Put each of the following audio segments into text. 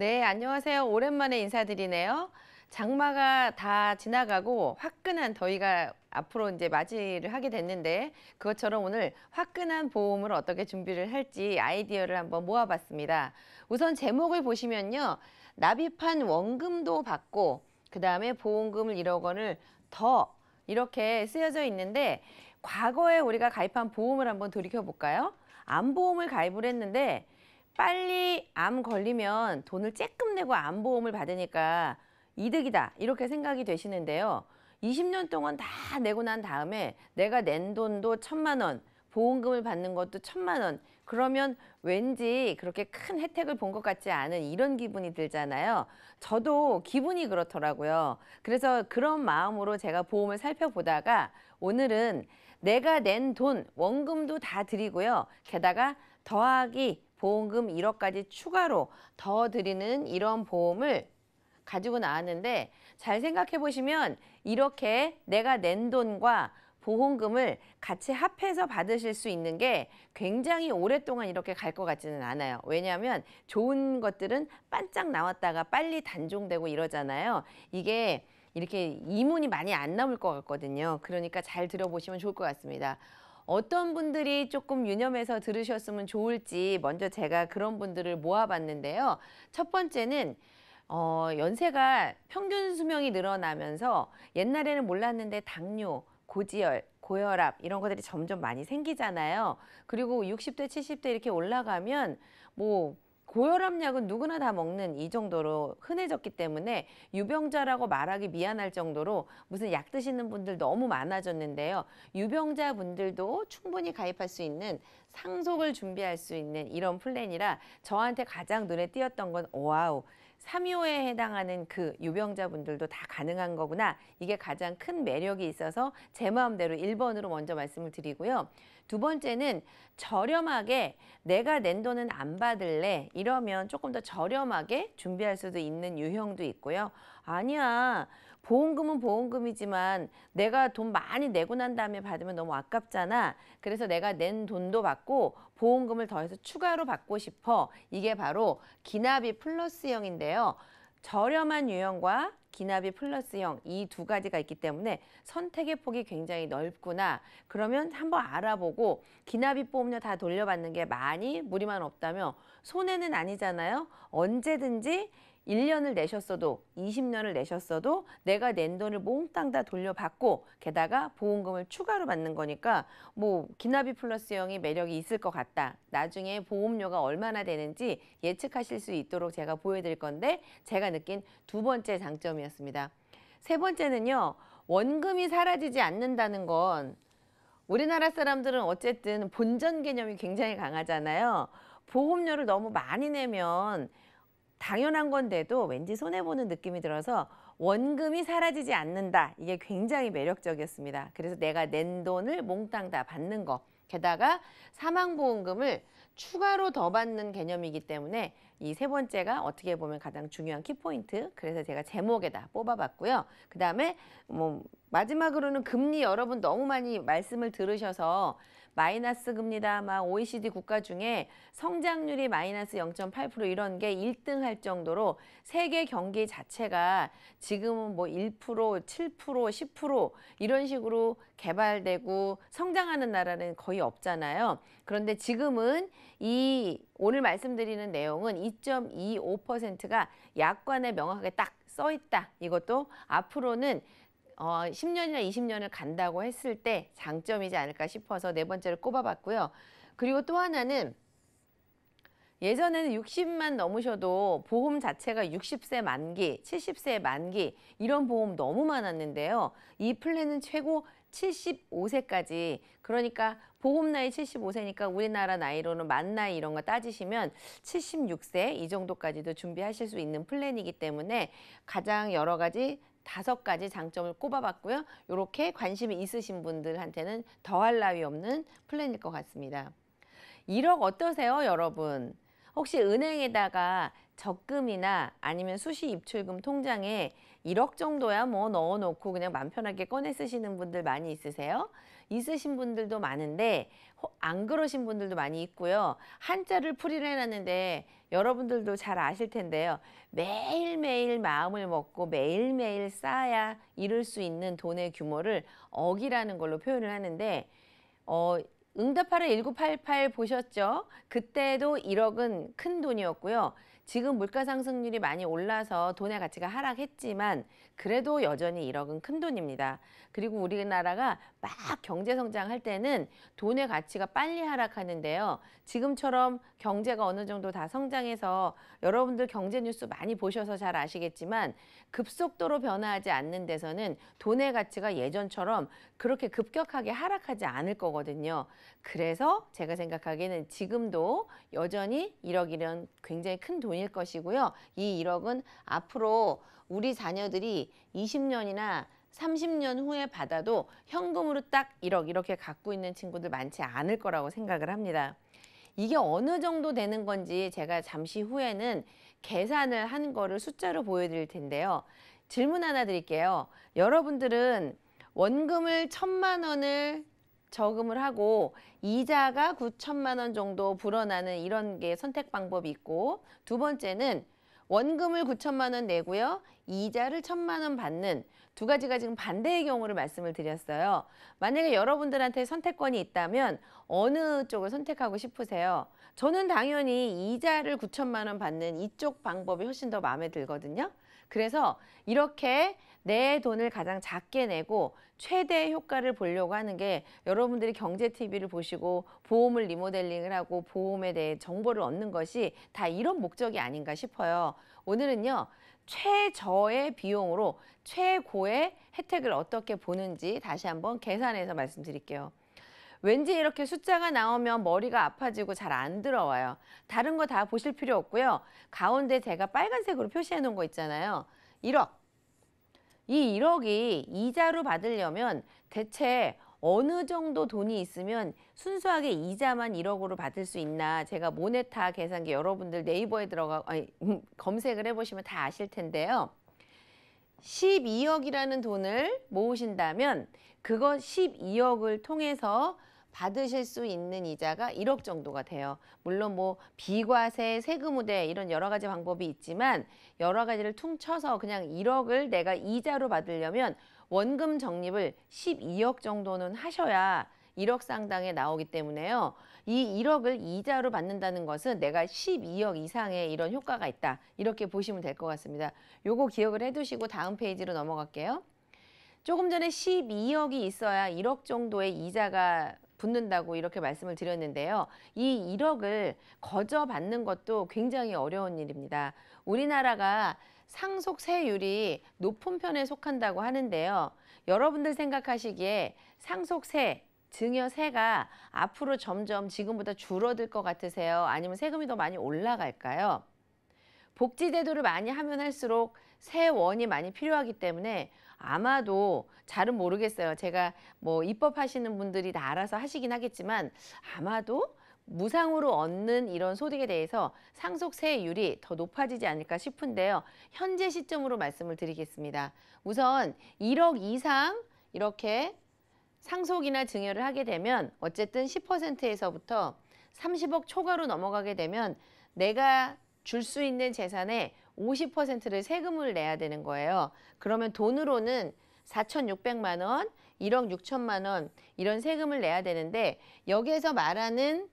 네, 안녕하세요. 오랜만에 인사드리네요. 장마가 다 지나가고 화끈한 더위가 앞으로 이제 맞이를 하게 됐는데 그것처럼 오늘 화끈한 보험을 어떻게 준비를 할지 아이디어를 한번 모아봤습니다. 우선 제목을 보시면요. 납입한 원금도 받고 그다음에 보험금을 1억 원을 더 이렇게 쓰여져 있는데 과거에 우리가 가입한 보험을 한번 돌이켜 볼까요? 암보험을 가입을 했는데 빨리 암 걸리면 돈을 쬐끔 내고 암보험을 받으니까 이득이다 이렇게 생각이 되시는데요. 20년 동안 다 내고 난 다음에 내가 낸 돈도 천만 원, 보험금을 받는 것도 천만 원. 그러면 왠지 그렇게 큰 혜택을 본 것 같지 않은 이런 기분이 들잖아요. 저도 기분이 그렇더라고요. 그래서 그런 마음으로 제가 보험을 살펴보다가 오늘은 내가 낸 돈, 원금도 다 드리고요. 게다가 더하기 보험금 1억까지 추가로 더 드리는 이런 보험을 가지고 나왔는데 잘 생각해 보시면 이렇게 내가 낸 돈과 보험금을 같이 합해서 받으실 수 있는 게 굉장히 오랫동안 이렇게 갈 것 같지는 않아요. 왜냐하면 좋은 것들은 반짝 나왔다가 빨리 단종되고 이러잖아요. 이게 이렇게 이문이 많이 안 남을 것 같거든요. 그러니까 잘 들어보시면 좋을 것 같습니다. 어떤 분들이 조금 유념해서 들으셨으면 좋을지 먼저 제가 그런 분들을 모아봤는데요. 첫 번째는 어, 연세가 평균 수명이 늘어나면서 옛날에는 몰랐는데 당뇨, 고지혈, 고혈압 이런 것들이 점점 많이 생기잖아요. 그리고 60대, 70대 이렇게 올라가면 뭐 고혈압 약은 누구나 다 먹는 이 정도로 흔해졌기 때문에 유병자라고 말하기 미안할 정도로 무슨 약 드시는 분들 너무 많아졌는데요. 유병자 분들도 충분히 가입할 수 있는 상속을 준비할 수 있는 이런 플랜이라 저한테 가장 눈에 띄었던 건 와우 3요에 해당하는 그 유병자분들도 다 가능한 거구나. 이게 가장 큰 매력이 있어서 제 마음대로 1번으로 먼저 말씀을 드리고요. 두 번째는 저렴하게 내가 낸 돈은 안 받을래 이러면 조금 더 저렴하게 준비할 수도 있는 유형도 있고요. 아니야. 보험금은 보험금이지만 내가 돈 많이 내고 난 다음에 받으면 너무 아깝잖아. 그래서 내가 낸 돈도 받고 보험금을 더해서 추가로 받고 싶어. 이게 바로 기납이 플러스형인데요. 저렴한 유형과 기납이 플러스형 이 두 가지가 있기 때문에 선택의 폭이 굉장히 넓구나. 그러면 한번 알아보고 기납이 보험료 다 돌려받는 게 많이 무리만 없다면 손해는 아니잖아요. 언제든지 1년을 내셨어도 20년을 내셨어도 내가 낸 돈을 몽땅 다 돌려받고 게다가 보험금을 추가로 받는 거니까 뭐 기나비 플러스 형이 매력이 있을 것 같다. 나중에 보험료가 얼마나 되는지 예측하실 수 있도록 제가 보여드릴 건데 제가 느낀 두 번째 장점이었습니다. 세 번째는요. 원금이 사라지지 않는다는 건 우리나라 사람들은 어쨌든 본전 개념이 굉장히 강하잖아요. 보험료를 너무 많이 내면 당연한 건데도 왠지 손해보는 느낌이 들어서 원금이 사라지지 않는다. 이게 굉장히 매력적이었습니다. 그래서 내가 낸 돈을 몽땅 다 받는 거. 게다가 사망보험금을 추가로 더 받는 개념이기 때문에 이 세 번째가 어떻게 보면 가장 중요한 키포인트. 그래서 제가 제목에다 뽑아봤고요. 그 다음에 뭐 마지막으로는 금리 여러분 너무 많이 말씀을 들으셔서 마이너스 금리다 막 OECD 국가 중에 성장률이 마이너스 0.8% 이런 게 1등 할 정도로 세계 경기 자체가 지금은 뭐 1%, 7%, 10% 이런 식으로 개발되고 성장하는 나라는 거의 없잖아요. 그런데 지금은 이 오늘 말씀드리는 내용은 2.25%가 약관에 명확하게 딱 써 있다. 이것도 앞으로는 어, 10년이나 20년을 간다고 했을 때 장점이지 않을까 싶어서 네 번째를 꼽아봤고요. 그리고 또 하나는 예전에는 60만 넘으셔도 보험 자체가 60세 만기, 70세 만기 이런 보험 너무 많았는데요. 이 플랜은 최고 75세까지 그러니까 보험 나이 75세니까 우리나라 나이로는 만 나이 이런 거 따지시면 76세 이 정도까지도 준비하실 수 있는 플랜이기 때문에 가장 여러 가지 다섯 가지 장점을 꼽아봤고요. 이렇게 관심이 있으신 분들한테는 더할 나위 없는 플랜일 것 같습니다. 1억 어떠세요, 여러분? 혹시 은행에다가 적금이나 아니면 수시 입출금 통장에 1억 정도야 뭐 넣어놓고 그냥 맘 편하게 꺼내 쓰시는 분들 많이 있으세요? 있으신 분들도 많은데 안 그러신 분들도 많이 있고요. 한자를 풀이를 해놨는데 여러분들도 잘 아실 텐데요. 매일매일 마음을 먹고 매일매일 쌓아야 이룰 수 있는 돈의 규모를 억이라는 걸로 표현을 하는데 어, 응답하라 1988 보셨죠? 그때도 1억은 큰 돈이었고요. 지금 물가 상승률이 많이 올라서 돈의 가치가 하락했지만 그래도 여전히 1억은 큰 돈입니다. 그리고 우리나라가 막 경제 성장할 때는 돈의 가치가 빨리 하락하는데요. 지금처럼 경제가 어느 정도 다 성장해서 여러분들 경제 뉴스 많이 보셔서 잘 아시겠지만 급속도로 변화하지 않는 데서는 돈의 가치가 예전처럼 그렇게 급격하게 하락하지 않을 거거든요. 그래서 제가 생각하기에는 지금도 여전히 1억이란 굉장히 큰 돈이 아닐 것이고요. 이 1억은 앞으로 우리 자녀들이 20년이나 30년 후에 받아도 현금으로 딱 1억 이렇게 갖고 있는 친구들 많지 않을 거라고 생각을 합니다. 이게 어느 정도 되는 건지 제가 잠시 후에는 계산을 한 거를 숫자로 보여드릴 텐데요. 질문 하나 드릴게요. 여러분들은 원금을 천만 원을 저금을 하고 이자가 9천만 원 정도 불어나는 이런 게 선택 방법이 있고 두 번째는 원금을 9천만 원 내고요. 이자를 1천만 원 받는 두 가지가 지금 반대의 경우를 말씀을 드렸어요. 만약에 여러분들한테 선택권이 있다면 어느 쪽을 선택하고 싶으세요? 저는 당연히 이자를 9천만 원 받는 이쪽 방법이 훨씬 더 마음에 들거든요. 그래서 이렇게 내 돈을 가장 작게 내고 최대 효과를 보려고 하는 게 여러분들이 경제 TV를 보시고 보험을 리모델링을 하고 보험에 대해 정보를 얻는 것이 다 이런 목적이 아닌가 싶어요. 오늘은요. 최저의 비용으로 최고의 혜택을 어떻게 보는지 다시 한번 계산해서 말씀드릴게요. 왠지 이렇게 숫자가 나오면 머리가 아파지고 잘 안 들어와요. 다른 거 다 보실 필요 없고요. 가운데 제가 빨간색으로 표시해 놓은 거 있잖아요. 1억, 이 1억이 이자로 받으려면 대체 어느 정도 돈이 있으면 순수하게 이자만 1억으로 받을 수 있나 제가 모네타 계산기 여러분들 네이버에 들어가 아니, 음, 검색을 해보시면 다 아실 텐데요. 12억이라는 돈을 모으신다면 그거 12억을 통해서 받으실 수 있는 이자가 1억 정도가 돼요. 물론 뭐 비과세, 세금우대 이런 여러 가지 방법이 있지만 여러 가지를 퉁쳐서 그냥 1억을 내가 이자로 받으려면 원금 적립을 12억 정도는 하셔야 1억 상당에 나오기 때문에요. 이 1억을 이자로 받는다는 것은 내가 12억 이상의 이런 효과가 있다. 이렇게 보시면 될 것 같습니다. 요거 기억을 해두시고 다음 페이지로 넘어갈게요. 조금 전에 12억이 있어야 1억 정도의 이자가 붙는다고 이렇게 말씀을 드렸는데요. 이 1억을 거저 받는 것도 굉장히 어려운 일입니다. 우리나라가 상속세율이 높은 편에 속한다고 하는데요. 여러분들 생각하시기에 상속세, 증여세가 앞으로 점점 지금보다 줄어들 것 같으세요? 아니면 세금이 더 많이 올라갈까요? 복지제도를 많이 하면 할수록 세원이 많이 필요하기 때문에 아마도 잘은 모르겠어요. 제가 뭐 입법하시는 분들이 다 알아서 하시긴 하겠지만 아마도 무상으로 얻는 이런 소득에 대해서 상속세율이 더 높아지지 않을까 싶은데요. 현재 시점으로 말씀을 드리겠습니다. 우선 1억 이상 이렇게 상속이나 증여를 하게 되면 어쨌든 10%에서부터 30억 초과로 넘어가게 되면 내가 줄 수 있는 재산의 50%를 세금을 내야 되는 거예요. 그러면 돈으로는 4,600만 원, 1억 6천만 원 이런 세금을 내야 되는데 여기에서 말하는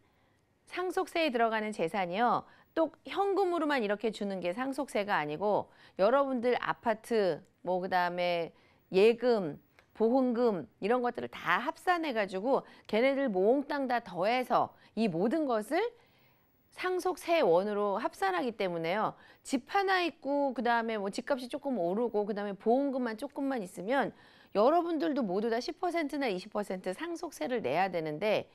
상속세에 들어가는 재산이요. 또 현금으로만 이렇게 주는 게 상속세가 아니고 여러분들 아파트 뭐 그다음에 예금 보험금 이런 것들을 다 합산해가지고 걔네들 모험땅 다 더해서 이 모든 것을 상속 세 원으로 합산하기 때문에요. 집 하나 있고 그다음에 뭐 집값이 조금 오르고 그다음에 보험금만 조금만 있으면 여러분들도 모두 다 10%나 20% 상속세를 내야 되는데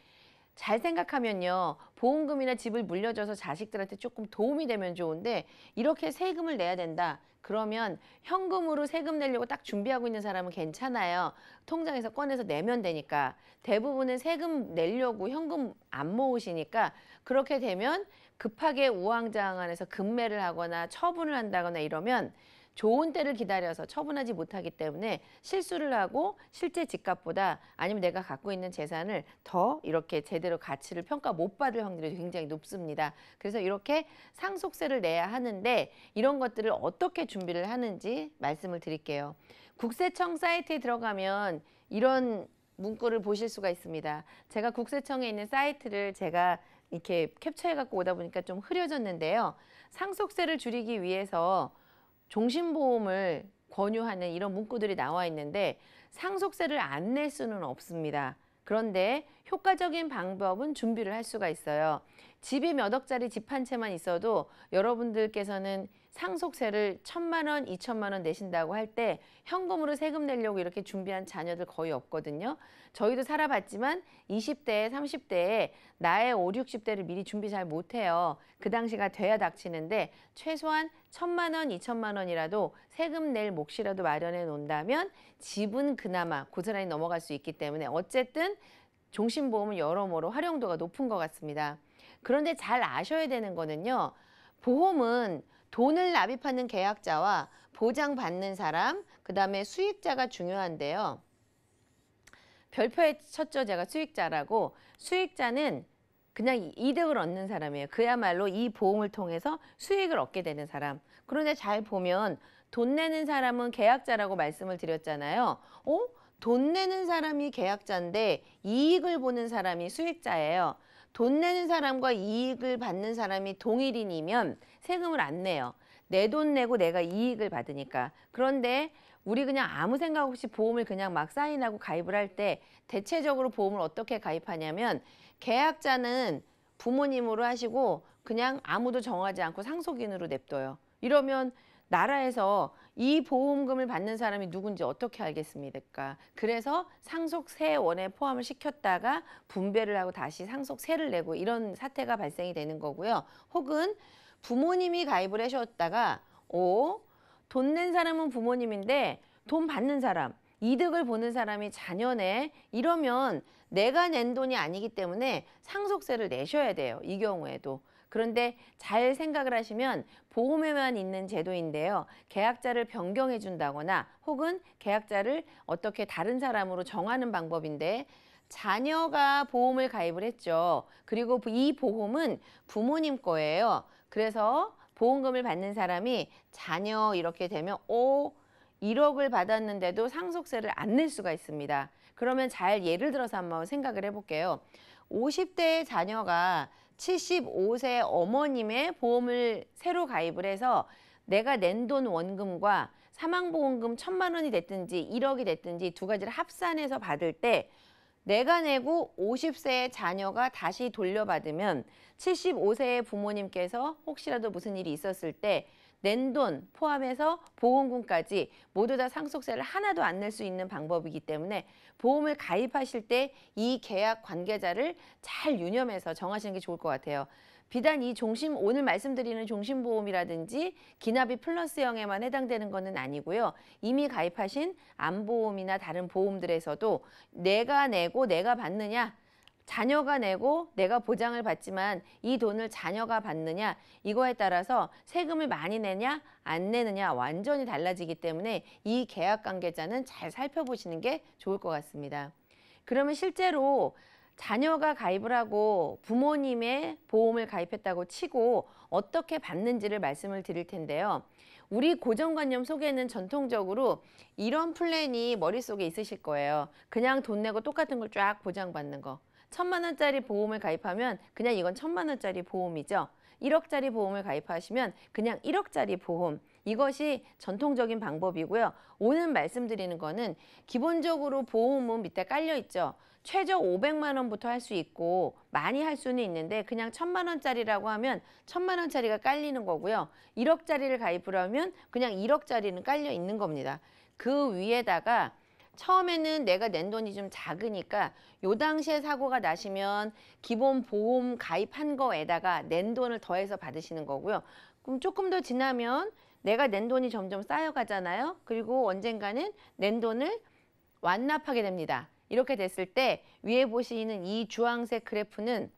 잘 생각하면요. 보험금이나 집을 물려줘서 자식들한테 조금 도움이 되면 좋은데 이렇게 세금을 내야 된다. 그러면 현금으로 세금 내려고 딱 준비하고 있는 사람은 괜찮아요. 통장에서 꺼내서 내면 되니까. 대부분은 세금 내려고 현금 안 모으시니까 그렇게 되면 급하게 우왕좌왕 안에서 급매를 하거나 처분을 한다거나 이러면 좋은 때를 기다려서 처분하지 못하기 때문에 실수를 하고 실제 집값보다 아니면 내가 갖고 있는 재산을 더 이렇게 제대로 가치를 평가 못 받을 확률이 굉장히 높습니다. 그래서 이렇게 상속세를 내야 하는데 이런 것들을 어떻게 준비를 하는지 말씀을 드릴게요. 국세청 사이트에 들어가면 이런 문구를 보실 수가 있습니다. 제가 국세청에 있는 사이트를 제가 이렇게 캡처해 갖고 오다 보니까 좀 흐려졌는데요. 상속세를 줄이기 위해서 종신보험을 권유하는 이런 문구들이 나와 있는데 상속세를 안 낼 수는 없습니다. 그런데 효과적인 방법은 준비를 할 수가 있어요. 집이 몇 억짜리 집 한 채만 있어도 여러분들께서는 상속세를 천만 원, 이천만 원 내신다고 할 때 현금으로 세금 내려고 이렇게 준비한 자녀들 거의 없거든요. 저희도 살아봤지만 20대, 30대에 나의 5, 60대를 미리 준비 잘 못해요. 그 당시가 돼야 닥치는데 최소한 천만 원, 이천만 원이라도 세금 낼 몫이라도 마련해 놓는다면 집은 그나마 고스란히 넘어갈 수 있기 때문에 어쨌든 종신보험은 여러모로 활용도가 높은 것 같습니다. 그런데 잘 아셔야 되는 거는요. 보험은 돈을 납입하는 계약자와 보장받는 사람, 그 다음에 수익자가 중요한데요. 별표에 쳤죠. 제가 수익자라고. 수익자는 그냥 이득을 얻는 사람이에요. 그야말로 이 보험을 통해서 수익을 얻게 되는 사람. 그런데 잘 보면 돈 내는 사람은 계약자라고 말씀을 드렸잖아요. 어? 돈 내는 사람이 계약자인데 이익을 보는 사람이 수익자예요. 돈 내는 사람과 이익을 받는 사람이 동일인이면 세금을 안 내요. 내 돈 내고 내가 이익을 받으니까. 그런데 우리 그냥 아무 생각 없이 보험을 그냥 막 사인하고 가입을 할 때 대체적으로 보험을 어떻게 가입하냐면 계약자는 부모님으로 하시고 그냥 아무도 정하지 않고 상속인으로 냅둬요. 이러면 나라에서 이 보험금을 받는 사람이 누군지 어떻게 알겠습니까? 그래서 상속세원에 포함을 시켰다가 분배를 하고 다시 상속세를 내고 이런 사태가 발생이 되는 거고요. 혹은 부모님이 가입을 하셨다가 오, 돈 낸 사람은 부모님인데 돈 받는 사람 이득을 보는 사람이 자녀네 이러면 내가 낸 돈이 아니기 때문에 상속세를 내셔야 돼요. 이 경우에도. 그런데 잘 생각을 하시면 보험에만 있는 제도인데요. 계약자를 변경해 준다거나 혹은 계약자를 어떻게 다른 사람으로 정하는 방법인데 자녀가 보험을 가입을 했죠. 그리고 이 보험은 부모님 거예요. 그래서 보험금을 받는 사람이 자녀 이렇게 되면 오 어, 1억을 받았는데도 상속세를 안 낼 수가 있습니다. 그러면 잘 예를 들어서 한번 생각을 해볼게요. 50대의 자녀가 75세 어머님의 보험을 새로 가입을 해서 내가 낸 돈 원금과 사망보험금 천만 원이 됐든지 1억이 됐든지 두 가지를 합산해서 받을 때 내가 내고 50세의 자녀가 다시 돌려받으면 75세의 부모님께서 혹시라도 무슨 일이 있었을 때 낸돈 포함해서 보험금까지 모두 다 상속세를 하나도 안 낼 수 있는 방법이기 때문에 보험을 가입하실 때 이 계약 관계자를 잘 유념해서 정하시는 게 좋을 것 같아요. 비단 이종신 오늘 말씀드리는 종신보험이라든지 기나비 플러스형에만 해당되는 것은 아니고요. 이미 가입하신 암보험이나 다른 보험들에서도 내가 내고 내가 받느냐 자녀가 내고 내가 보장을 받지만 이 돈을 자녀가 받느냐 이거에 따라서 세금을 많이 내냐 안 내느냐 완전히 달라지기 때문에 이 계약 관계자는 잘 살펴보시는 게 좋을 것 같습니다. 그러면 실제로 자녀가 가입을 하고 부모님의 보험을 가입했다고 치고 어떻게 받는지를 말씀을 드릴 텐데요. 우리 고정관념 속에는 전통적으로 이런 플랜이 머릿속에 있으실 거예요. 그냥 돈 내고 똑같은 걸 쫙 보장받는 거. 천만 원짜리 보험을 가입하면 그냥 이건 천만 원짜리 보험이죠. 1억짜리 보험을 가입하시면 그냥 1억짜리 보험 이것이 전통적인 방법이고요. 오늘 말씀드리는 거는 기본적으로 보험은 밑에 깔려 있죠. 최저 500만 원부터 할 수 있고 많이 할 수는 있는데 그냥 천만 원짜리라고 하면 천만 원짜리가 깔리는 거고요. 1억짜리를 가입을 하면 그냥 1억짜리는 깔려 있는 겁니다. 그 위에다가 처음에는 내가 낸 돈이 좀 작으니까 요 당시에 사고가 나시면 기본 보험 가입한 거에다가 낸 돈을 더해서 받으시는 거고요. 그럼 조금 더 지나면 내가 낸 돈이 점점 쌓여가잖아요. 그리고 언젠가는 낸 돈을 완납하게 됩니다. 이렇게 됐을 때 위에 보시는 이 주황색 그래프는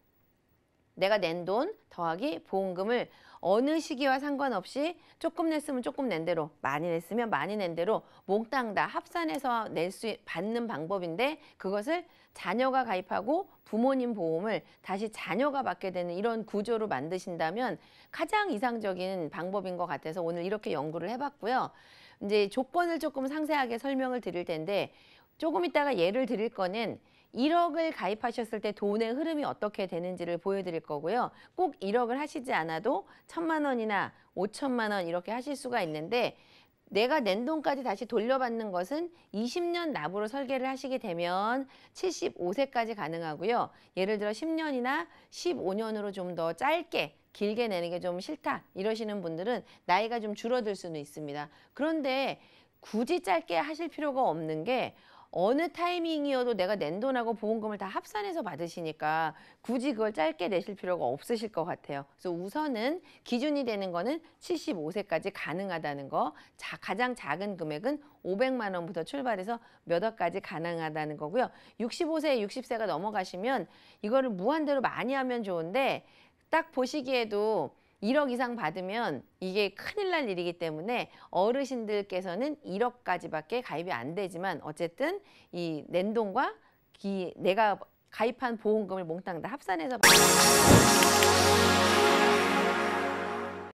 내가 낸 돈 더하기 보험금을 어느 시기와 상관없이 조금 냈으면 조금 낸 대로 많이 냈으면 많이 낸 대로 몽땅 다 합산해서 낼 수 받는 방법인데 그것을 자녀가 가입하고 부모님 보험을 다시 자녀가 받게 되는 이런 구조로 만드신다면 가장 이상적인 방법인 것 같아서 오늘 이렇게 연구를 해봤고요. 이제 조건을 조금 상세하게 설명을 드릴 텐데 조금 이따가 예를 드릴 거는 1억을 가입하셨을 때 돈의 흐름이 어떻게 되는지를 보여드릴 거고요. 꼭 1억을 하시지 않아도 천만 원이나 5천만 원 이렇게 하실 수가 있는데 내가 낸 돈까지 다시 돌려받는 것은 20년 납으로 설계를 하시게 되면 75세까지 가능하고요. 예를 들어 10년이나 15년으로 좀 더 짧게 길게 내는 게 좀 싫다 이러시는 분들은 나이가 좀 줄어들 수는 있습니다. 그런데 굳이 짧게 하실 필요가 없는 게 어느 타이밍이어도 내가 낸 돈하고 보험금을 다 합산해서 받으시니까 굳이 그걸 짧게 내실 필요가 없으실 것 같아요. 그래서 우선은 기준이 되는 거는 75세까지 가능하다는 거, 자, 가장 작은 금액은 500만 원부터 출발해서 몇 억까지 가능하다는 거고요. 65세, 60세가 넘어가시면 이거를 무한대로 많이 하면 좋은데 딱 보시기에도 1억 이상 받으면 이게 큰일 날 일이기 때문에 어르신들께서는 1억까지밖에 가입이 안 되지만 어쨌든 이 낸동과 기, 내가 가입한 보험금을 몽땅 다 합산해서